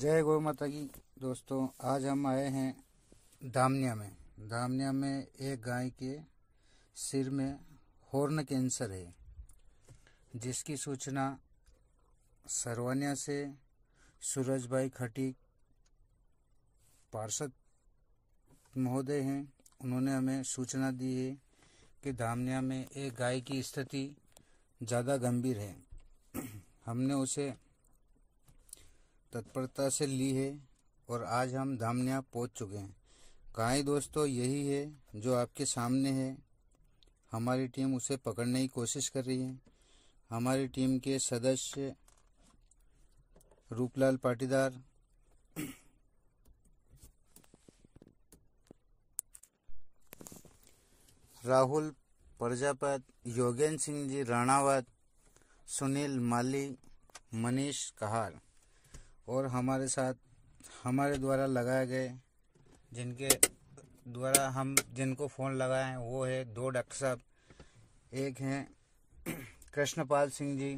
जय गौ माता की दोस्तों आज हम आए हैं दामनिया में दामनिया में एक गाय के सिर में हॉर्न कैंसर है जिसकी सूचना सरवानिया से सूरज भाई खटीक पार्षद महोदय हैं उन्होंने हमें सूचना दी है कि दामनिया में एक गाय की स्थिति ज़्यादा गंभीर है हमने उसे तत्परता से ली है और आज हम धामनिया पहुंच चुके हैं कहानी दोस्तों यही है जो आपके सामने है हमारी टीम उसे पकड़ने की कोशिश कर रही है हमारी टीम के सदस्य रूपलाल पाटीदार राहुल प्रजापत योगेंद्र सिंह जी राणावत सुनील माली मनीष कहार और हमारे साथ हमारे द्वारा लगाए गए जिनके द्वारा हम जिनको फ़ोन लगाए हैं वो है दो डॉक्टर साहब एक हैं कृष्णपाल सिंह जी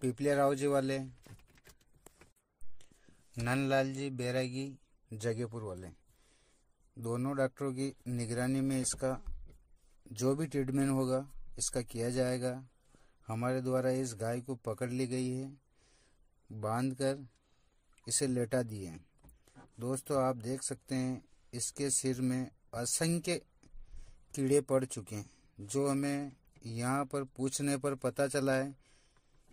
पिपले राव जी वाले लाल जी बैरागी जगेपुर वाले दोनों डॉक्टरों की निगरानी में इसका जो भी ट्रीटमेंट होगा इसका किया जाएगा हमारे द्वारा इस गाय को पकड़ ली गई है बांध कर इसे लेटा दिए दोस्तों आप देख सकते हैं इसके सिर में असंख्य कीड़े पड़ चुके हैं जो हमें यहाँ पर पूछने पर पता चला है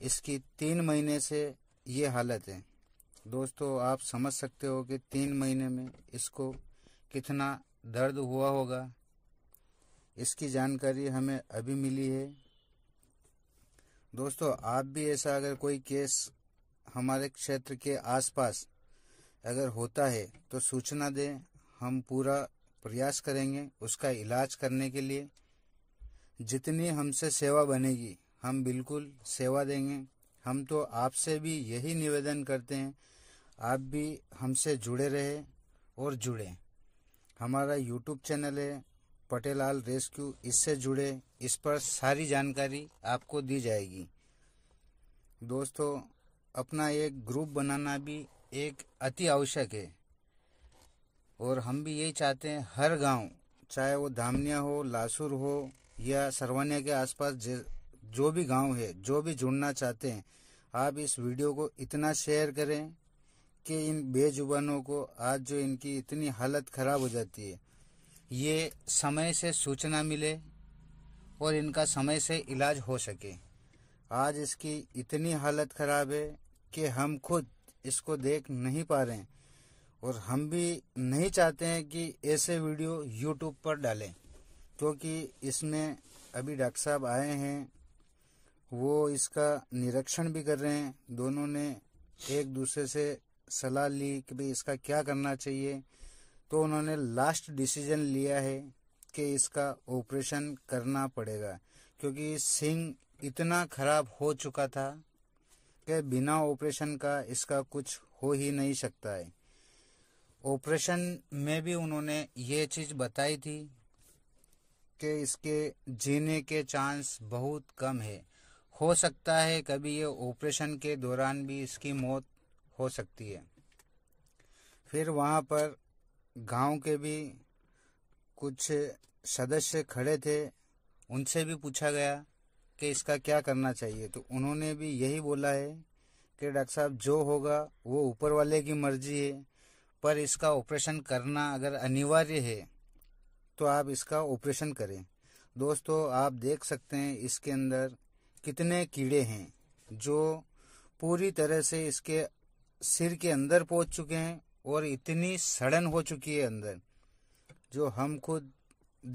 इसकी तीन महीने से ये हालत है दोस्तों आप समझ सकते हो कि तीन महीने में इसको कितना दर्द हुआ होगा इसकी जानकारी हमें अभी मिली है दोस्तों आप भी ऐसा अगर कोई केस हमारे क्षेत्र के आसपास अगर होता है तो सूचना दें हम पूरा प्रयास करेंगे उसका इलाज करने के लिए जितनी हमसे सेवा बनेगी हम बिल्कुल सेवा देंगे हम तो आपसे भी यही निवेदन करते हैं आप भी हमसे जुड़े रहे और जुड़े हमारा यूट्यूब चैनल है पटेलाल रेस्क्यू इससे जुड़े इस पर सारी जानकारी आपको दी जाएगी दोस्तों अपना एक ग्रुप बनाना भी एक अति आवश्यक है और हम भी यही चाहते हैं हर गांव चाहे वो धामनिया हो लासुर हो या सरवानिया के आसपास जो भी गांव है जो भी जुड़ना चाहते हैं आप इस वीडियो को इतना शेयर करें कि इन बेजुबानों को आज जो इनकी इतनी हालत ख़राब हो जाती है ये समय से सूचना मिले और इनका समय से इलाज हो सके आज इसकी इतनी हालत ख़राब है कि हम खुद इसको देख नहीं पा रहे हैं और हम भी नहीं चाहते हैं कि ऐसे वीडियो यूट्यूब पर डालें क्योंकि इसमें अभी डॉक्टर साहब आए हैं वो इसका निरीक्षण भी कर रहे हैं दोनों ने एक दूसरे से सलाह ली कि भाई इसका क्या करना चाहिए तो उन्होंने लास्ट डिसीजन लिया है कि इसका ऑपरेशन करना पड़ेगा क्योंकि सिंह इतना खराब हो चुका था के बिना ऑपरेशन का इसका कुछ हो ही नहीं सकता है ऑपरेशन में भी उन्होंने ये चीज़ बताई थी कि इसके जीने के चांस बहुत कम है हो सकता है कभी ये ऑपरेशन के दौरान भी इसकी मौत हो सकती है फिर वहाँ पर गांव के भी कुछ सदस्य खड़े थे उनसे भी पूछा गया कि इसका क्या करना चाहिए तो उन्होंने भी यही बोला है कि डॉक्टर साहब जो होगा वो ऊपर वाले की मर्जी है पर इसका ऑपरेशन करना अगर अनिवार्य है तो आप इसका ऑपरेशन करें दोस्तों आप देख सकते हैं इसके अंदर कितने कीड़े हैं जो पूरी तरह से इसके सिर के अंदर पहुंच चुके हैं और इतनी सड़न हो चुकी है अंदर जो हम खुद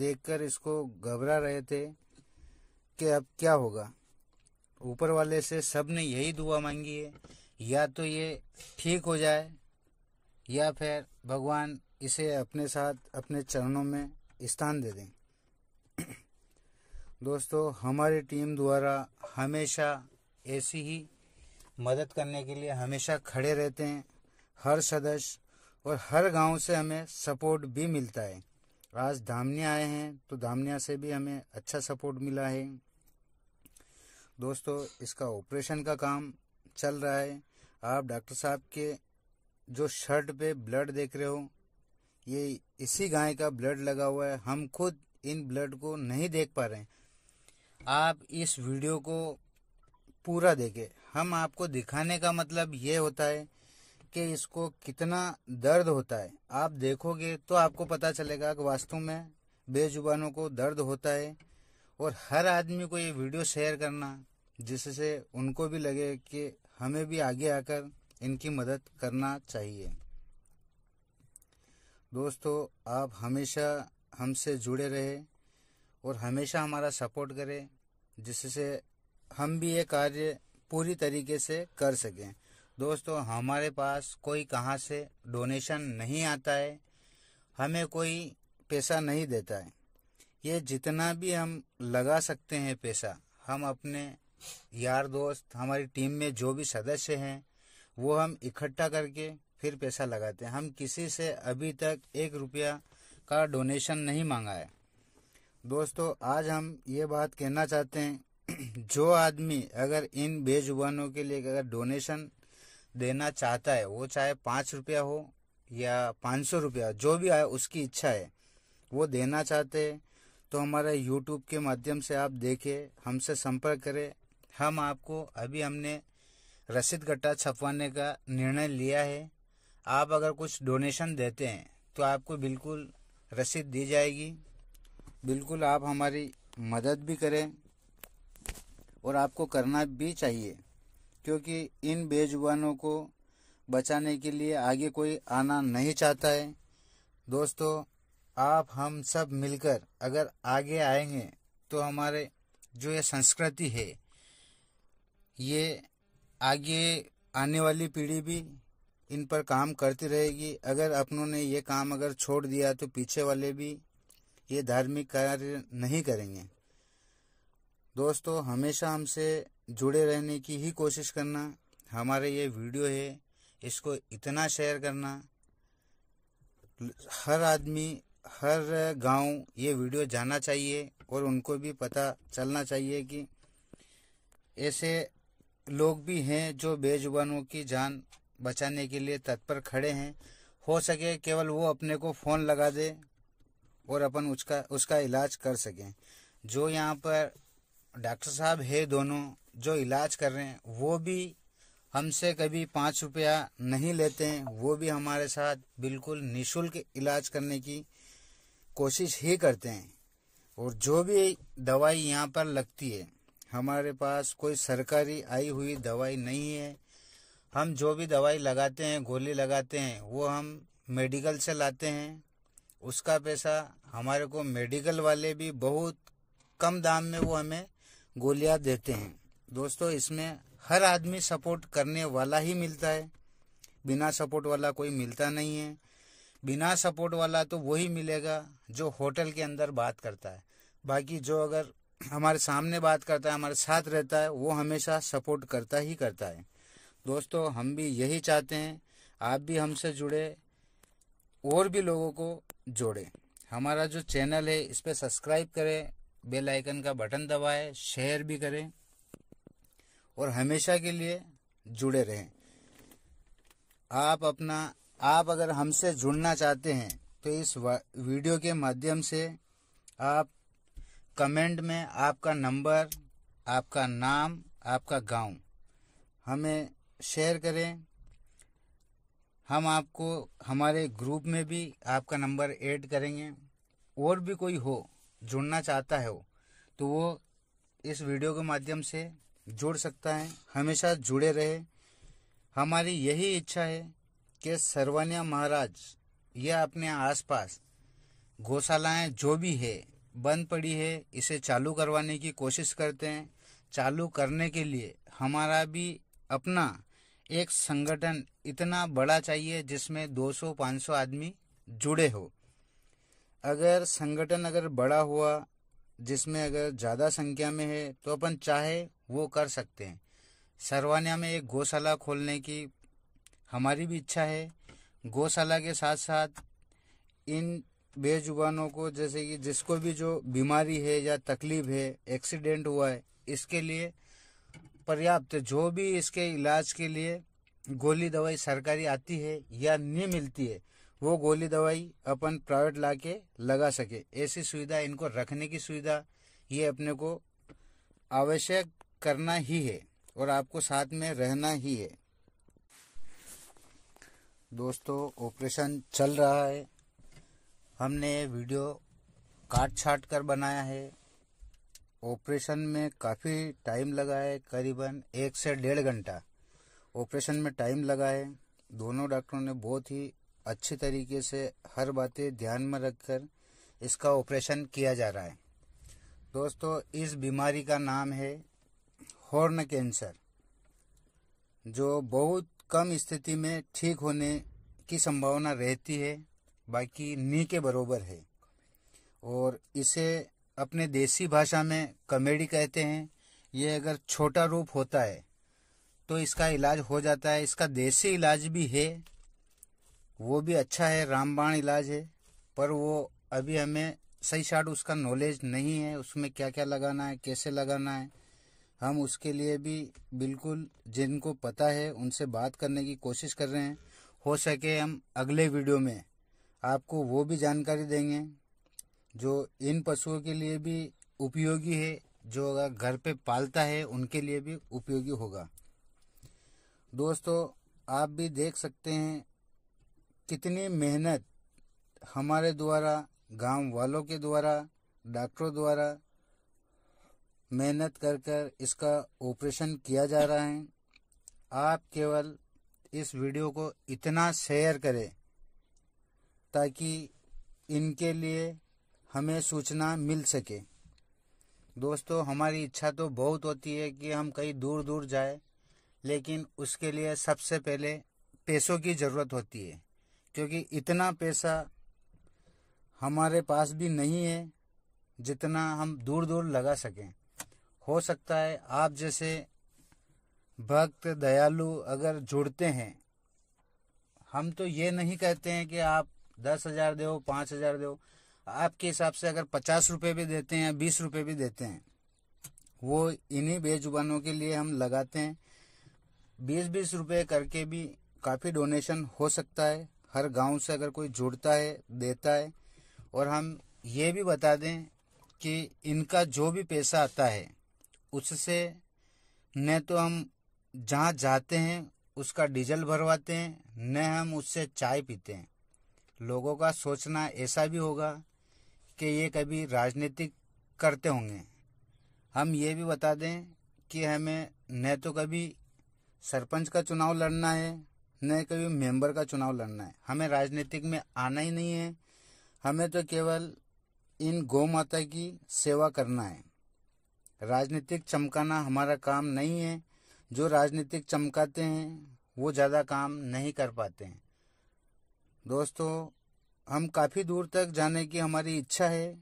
देखकर इसको घबरा रहे थे कि अब क्या होगा ऊपर वाले से सब ने यही दुआ मांगी है या तो ये ठीक हो जाए या फिर भगवान इसे अपने साथ अपने चरणों में स्थान दे दें दोस्तों हमारी टीम द्वारा हमेशा ऐसी ही मदद करने के लिए हमेशा खड़े रहते हैं हर सदस्य और हर गांव से हमें सपोर्ट भी मिलता है आज धामनिया आए हैं तो धामनिया से भी हमें अच्छा सपोर्ट मिला है दोस्तों इसका ऑपरेशन का काम चल रहा है आप डॉक्टर साहब के जो शर्ट पे ब्लड देख रहे हो ये इसी गाय का ब्लड लगा हुआ है हम खुद इन ब्लड को नहीं देख पा रहे हैं आप इस वीडियो को पूरा देखें हम आपको दिखाने का मतलब ये होता है के इसको कितना दर्द होता है आप देखोगे तो आपको पता चलेगा कि वास्तव में बेजुबानों को दर्द होता है और हर आदमी को ये वीडियो शेयर करना जिससे उनको भी लगे कि हमें भी आगे आकर इनकी मदद करना चाहिए दोस्तों आप हमेशा हमसे जुड़े रहे और हमेशा हमारा सपोर्ट करें जिससे हम भी ये कार्य पूरी तरीके से कर सकें दोस्तों हमारे पास कोई कहाँ से डोनेशन नहीं आता है हमें कोई पैसा नहीं देता है ये जितना भी हम लगा सकते हैं पैसा हम अपने यार दोस्त हमारी टीम में जो भी सदस्य हैं वो हम इकट्ठा करके फिर पैसा लगाते हैं हम किसी से अभी तक एक रुपया का डोनेशन नहीं मांगा है दोस्तों आज हम ये बात कहना चाहते हैं जो आदमी अगर इन बेजुबानों के लिए अगर डोनेशन देना चाहता है वो चाहे पाँच रुपया हो या पाँच सौ रुपया जो भी आए उसकी इच्छा है वो देना चाहते हैं तो हमारे यूट्यूब के माध्यम से आप देखें हमसे संपर्क करें हम आपको अभी हमने रसीद गट्टा छपवाने का निर्णय लिया है आप अगर कुछ डोनेशन देते हैं तो आपको बिल्कुल रसीद दी जाएगी बिल्कुल आप हमारी मदद भी करें और आपको करना भी चाहिए क्योंकि इन बेजुबानों को बचाने के लिए आगे कोई आना नहीं चाहता है दोस्तों आप हम सब मिलकर अगर आगे आएंगे तो हमारे जो ये संस्कृति है ये आगे आने वाली पीढ़ी भी इन पर काम करती रहेगी अगर अपनों ने ये काम अगर छोड़ दिया तो पीछे वाले भी ये धार्मिक कार्य नहीं करेंगे दोस्तों हमेशा हमसे जुड़े रहने की ही कोशिश करना हमारे ये वीडियो है इसको इतना शेयर करना हर आदमी हर गांव ये वीडियो जाना चाहिए और उनको भी पता चलना चाहिए कि ऐसे लोग भी हैं जो बेजुबानों की जान बचाने के लिए तत्पर खड़े हैं हो सके केवल वो अपने को फ़ोन लगा दे और अपन उसका उसका इलाज कर सकें जो यहाँ पर डॉक्टर साहब है दोनों जो इलाज कर रहे हैं वो भी हमसे कभी पाँच रुपया नहीं लेते हैं वो भी हमारे साथ बिल्कुल निशुल्क इलाज करने की कोशिश ही करते हैं और जो भी दवाई यहाँ पर लगती है हमारे पास कोई सरकारी आई हुई दवाई नहीं है हम जो भी दवाई लगाते हैं गोली लगाते हैं वो हम मेडिकल से लाते हैं उसका पैसा हमारे को मेडिकल वाले भी बहुत कम दाम में वो हमें गोलियां देते हैं दोस्तों इसमें हर आदमी सपोर्ट करने वाला ही मिलता है बिना सपोर्ट वाला कोई मिलता नहीं है बिना सपोर्ट वाला तो वही मिलेगा जो होटल के अंदर बात करता है बाकी जो अगर हमारे सामने बात करता है हमारे साथ रहता है वो हमेशा सपोर्ट करता ही करता है दोस्तों हम भी यही चाहते हैं आप भी हमसे जुड़े और भी लोगों को जोड़ें हमारा जो चैनल है इस पर सब्सक्राइब करें बेल आइकन का बटन दबाएं शेयर भी करें और हमेशा के लिए जुड़े रहें आप अपना आप अगर हमसे जुड़ना चाहते हैं तो इस वीडियो के माध्यम से आप कमेंट में आपका नंबर आपका नाम आपका गांव हमें शेयर करें हम आपको हमारे ग्रुप में भी आपका नंबर ऐड करेंगे और भी कोई हो जुड़ना चाहता है वो तो वो इस वीडियो के माध्यम से जुड़ सकता है हमेशा जुड़े रहे हमारी यही इच्छा है कि सर्वान्या महाराज या अपने आसपास गौशालाएँ जो भी है बंद पड़ी है इसे चालू करवाने की कोशिश करते हैं चालू करने के लिए हमारा भी अपना एक संगठन इतना बड़ा चाहिए जिसमें 200-500 आदमी जुड़े हो अगर संगठन अगर बड़ा हुआ जिसमें अगर ज़्यादा संख्या में है तो अपन चाहे वो कर सकते हैं सरवानिया में एक गौशाला खोलने की हमारी भी इच्छा है गौशाला के साथ साथ इन बेजुबानों को जैसे कि जिसको भी जो बीमारी है या तकलीफ है एक्सीडेंट हुआ है इसके लिए पर्याप्त जो भी इसके इलाज के लिए गोली दवाई सरकारी आती है या नहीं मिलती है वो गोली दवाई अपन प्राइवेट ला के लगा सके ऐसी सुविधा इनको रखने की सुविधा ये अपने को आवश्यक करना ही है और आपको साथ में रहना ही है दोस्तों ऑपरेशन चल रहा है हमने वीडियो काट छाट कर बनाया है ऑपरेशन में काफ़ी टाइम लगा है करीबन एक से डेढ़ घंटा ऑपरेशन में टाइम लगा है दोनों डॉक्टरों ने बहुत ही अच्छे तरीके से हर बातें ध्यान में रखकर इसका ऑपरेशन किया जा रहा है दोस्तों इस बीमारी का नाम है हॉर्न कैंसर जो बहुत कम स्थिति में ठीक होने की संभावना रहती है बाकी नी के बरोबर है और इसे अपने देसी भाषा में कमेडी कहते हैं ये अगर छोटा रूप होता है तो इसका इलाज हो जाता है इसका देसी इलाज भी है वो भी अच्छा है रामबाण इलाज है पर वो अभी हमें सही शाट उसका नॉलेज नहीं है उसमें क्या क्या लगाना है कैसे लगाना है हम उसके लिए भी बिल्कुल जिनको पता है उनसे बात करने की कोशिश कर रहे हैं हो सके हम अगले वीडियो में आपको वो भी जानकारी देंगे जो इन पशुओं के लिए भी उपयोगी है जो अगर घर पे पालता है उनके लिए भी उपयोगी होगा दोस्तों आप भी देख सकते हैं कितनी मेहनत हमारे द्वारा गांव वालों के द्वारा डॉक्टरों द्वारा मेहनत कर कर इसका ऑपरेशन किया जा रहा है आप केवल इस वीडियो को इतना शेयर करें ताकि इनके लिए हमें सूचना मिल सके दोस्तों हमारी इच्छा तो बहुत होती है कि हम कहीं दूर दूर जाए लेकिन उसके लिए सबसे पहले पैसों की ज़रूरत होती है क्योंकि इतना पैसा हमारे पास भी नहीं है जितना हम दूर दूर लगा सकें हो सकता है आप जैसे भक्त दयालु अगर जुड़ते हैं हम तो ये नहीं कहते हैं कि आप दस हज़ार दो पाँच हज़ार दो आपके हिसाब से अगर पचास रुपये भी देते हैं या बीस रुपये भी देते हैं वो इन्हीं बेजुबानों के लिए हम लगाते हैं बीस बीस रुपये करके भी काफ़ी डोनेशन हो सकता है हर गांव से अगर कोई जुड़ता है देता है और हम ये भी बता दें कि इनका जो भी पैसा आता है उससे न तो हम जहाँ जाते हैं उसका डीजल भरवाते हैं न हम उससे चाय पीते हैं लोगों का सोचना ऐसा भी होगा कि ये कभी राजनीतिक करते होंगे हम ये भी बता दें कि हमें न तो कभी सरपंच का चुनाव लड़ना है न कभी मेंबर का चुनाव लड़ना है हमें राजनीतिक में आना ही नहीं है हमें तो केवल इन गौ माता की सेवा करना है राजनीतिक चमकाना हमारा काम नहीं है जो राजनीतिक चमकाते हैं वो ज़्यादा काम नहीं कर पाते हैं दोस्तों हम काफ़ी दूर तक जाने की हमारी इच्छा है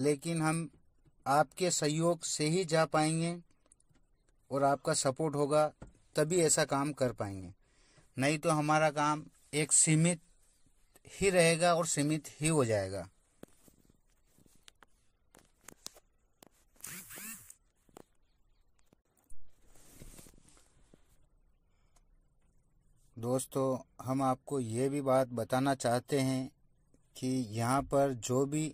लेकिन हम आपके सहयोग से ही जा पाएंगे और आपका सपोर्ट होगा तभी ऐसा काम कर पाएंगे नहीं तो हमारा काम एक सीमित ही रहेगा और सीमित ही हो जाएगा दोस्तों हम आपको ये भी बात बताना चाहते हैं कि यहाँ पर जो भी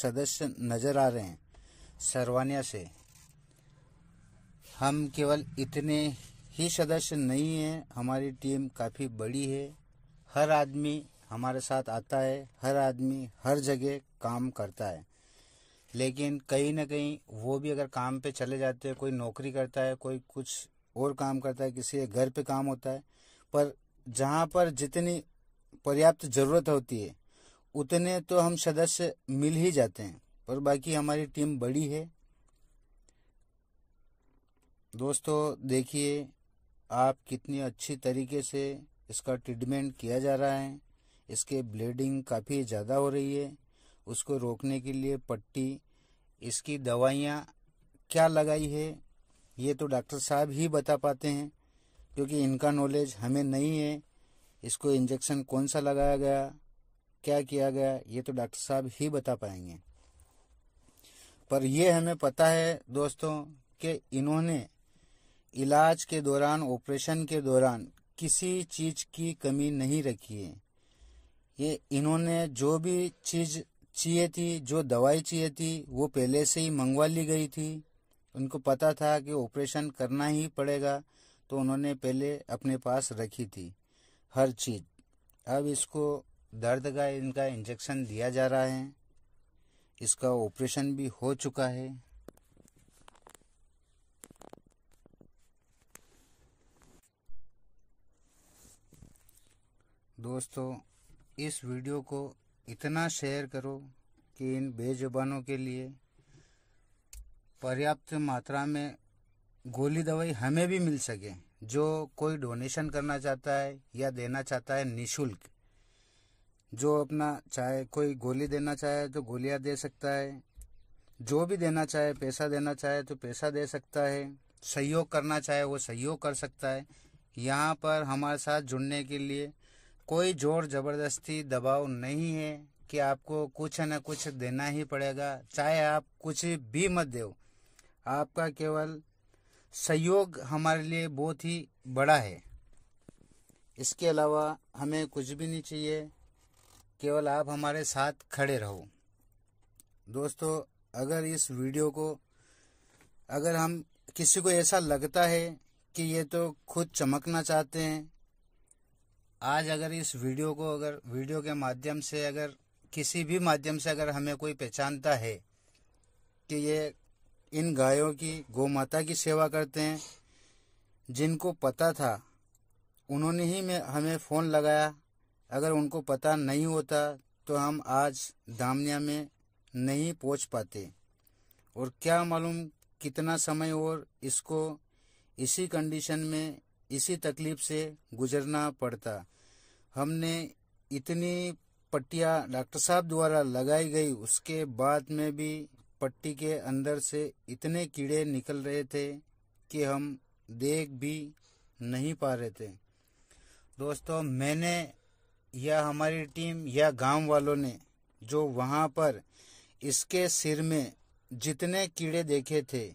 सदस्य नज़र आ रहे हैं सरवानिया से हम केवल इतने ही सदस्य नहीं है हमारी टीम काफ़ी बड़ी है हर आदमी हमारे साथ आता है हर आदमी हर जगह काम करता है लेकिन कहीं ना कहीं वो भी अगर काम पे चले जाते हैं कोई नौकरी करता है कोई कुछ और काम करता है किसी घर पे काम होता है पर जहाँ पर जितनी पर्याप्त ज़रूरत होती है उतने तो हम सदस्य मिल ही जाते हैं पर बाकी हमारी टीम बड़ी है दोस्तों देखिए आप कितनी अच्छी तरीके से इसका ट्रीटमेंट किया जा रहा है इसके ब्लीडिंग काफ़ी ज़्यादा हो रही है उसको रोकने के लिए पट्टी इसकी दवाइयाँ क्या लगाई है ये तो डॉक्टर साहब ही बता पाते हैं क्योंकि इनका नॉलेज हमें नहीं है इसको इंजेक्शन कौन सा लगाया गया क्या किया गया ये तो डॉक्टर साहब ही बता पाएंगे पर यह हमें पता है दोस्तों कि इन्होंने इलाज के दौरान ऑपरेशन के दौरान किसी चीज़ की कमी नहीं रखी है ये इन्होंने जो भी चीज़ चाहिए थी जो दवाई चाहिए थी वो पहले से ही मंगवा ली गई थी उनको पता था कि ऑपरेशन करना ही पड़ेगा तो उन्होंने पहले अपने पास रखी थी हर चीज़ अब इसको दर्द का इनका इंजेक्शन दिया जा रहा है इसका ऑपरेशन भी हो चुका है दोस्तों इस वीडियो को इतना शेयर करो कि इन बेजुबानों के लिए पर्याप्त मात्रा में गोली दवाई हमें भी मिल सके जो कोई डोनेशन करना चाहता है या देना चाहता है निशुल्क जो अपना चाहे कोई गोली देना चाहे तो गोलियां दे सकता है जो भी देना चाहे पैसा देना चाहे तो पैसा दे सकता है सहयोग करना चाहे वो सहयोग कर सकता है यहाँ पर हमारे साथ जुड़ने के लिए कोई जोर जबरदस्ती दबाव नहीं है कि आपको कुछ न कुछ देना ही पड़ेगा चाहे आप कुछ भी मत दो आपका केवल सहयोग हमारे लिए बहुत ही बड़ा है इसके अलावा हमें कुछ भी नहीं चाहिए केवल आप हमारे साथ खड़े रहो दोस्तों अगर इस वीडियो को अगर हम किसी को ऐसा लगता है कि ये तो खुद चमकना चाहते हैं आज अगर इस वीडियो को अगर वीडियो के माध्यम से अगर किसी भी माध्यम से अगर हमें कोई पहचानता है कि ये इन गायों की गौ माता की सेवा करते हैं जिनको पता था उन्होंने ही में हमें फ़ोन लगाया अगर उनको पता नहीं होता तो हम आज दामनिया में नहीं पहुंच पाते और क्या मालूम कितना समय और इसको इसी कंडीशन में इसी तकलीफ से गुजरना पड़ता हमने इतनी पट्टियाँ डॉक्टर साहब द्वारा लगाई गई उसके बाद में भी पट्टी के अंदर से इतने कीड़े निकल रहे थे कि हम देख भी नहीं पा रहे थे दोस्तों मैंने या हमारी टीम या गांव वालों ने जो वहाँ पर इसके सिर में जितने कीड़े देखे थे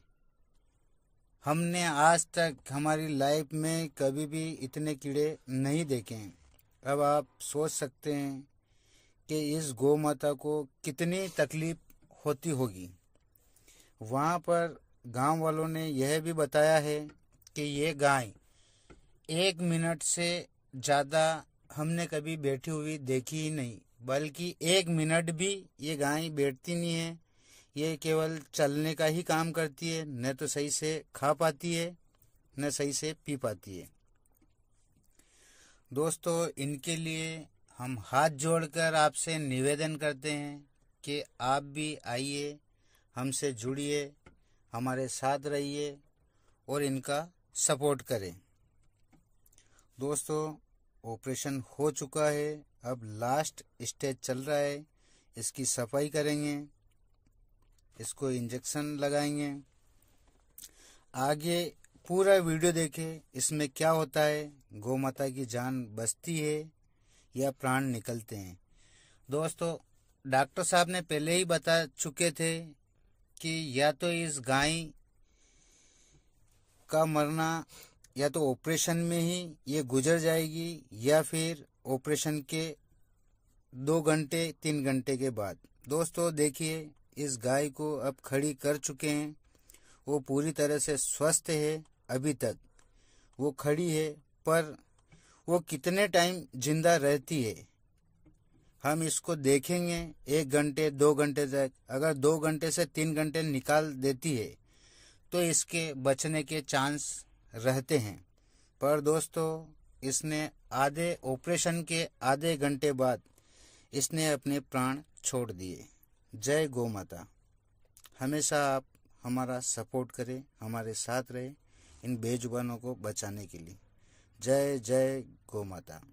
हमने आज तक हमारी लाइफ में कभी भी इतने कीड़े नहीं देखे हैं अब आप सोच सकते हैं कि इस गौ माता को कितनी तकलीफ होती होगी वहाँ पर गांव वालों ने यह भी बताया है कि ये गाय एक मिनट से ज़्यादा हमने कभी बैठी हुई देखी ही नहीं बल्कि एक मिनट भी ये गाय बैठती नहीं है ये केवल चलने का ही काम करती है न तो सही से खा पाती है न सही से पी पाती है दोस्तों इनके लिए हम हाथ जोड़कर आपसे निवेदन करते हैं कि आप भी आइए हमसे जुड़िए हमारे साथ रहिए और इनका सपोर्ट करें दोस्तों ऑपरेशन हो चुका है अब लास्ट स्टेज चल रहा है इसकी सफाई करेंगे इसको इंजेक्शन लगाएंगे आगे पूरा वीडियो देखें इसमें क्या होता है गौ माता की जान बचती है या प्राण निकलते हैं दोस्तों डॉक्टर साहब ने पहले ही बता चुके थे कि या तो इस गाय का मरना या तो ऑपरेशन में ही ये गुजर जाएगी या फिर ऑपरेशन के दो घंटे तीन घंटे के बाद दोस्तों देखिए इस गाय को अब खड़ी कर चुके हैं वो पूरी तरह से स्वस्थ है अभी तक वो खड़ी है पर वो कितने टाइम जिंदा रहती है हम इसको देखेंगे एक घंटे दो घंटे तक अगर दो घंटे से तीन घंटे निकाल देती है तो इसके बचने के चांस रहते हैं पर दोस्तों इसने आधे ऑपरेशन के आधे घंटे बाद इसने अपने प्राण छोड़ दिए जय गो माता हमेशा आप हमारा सपोर्ट करें हमारे साथ रहें इन बेजुबानों को बचाने के लिए जय जय गो माता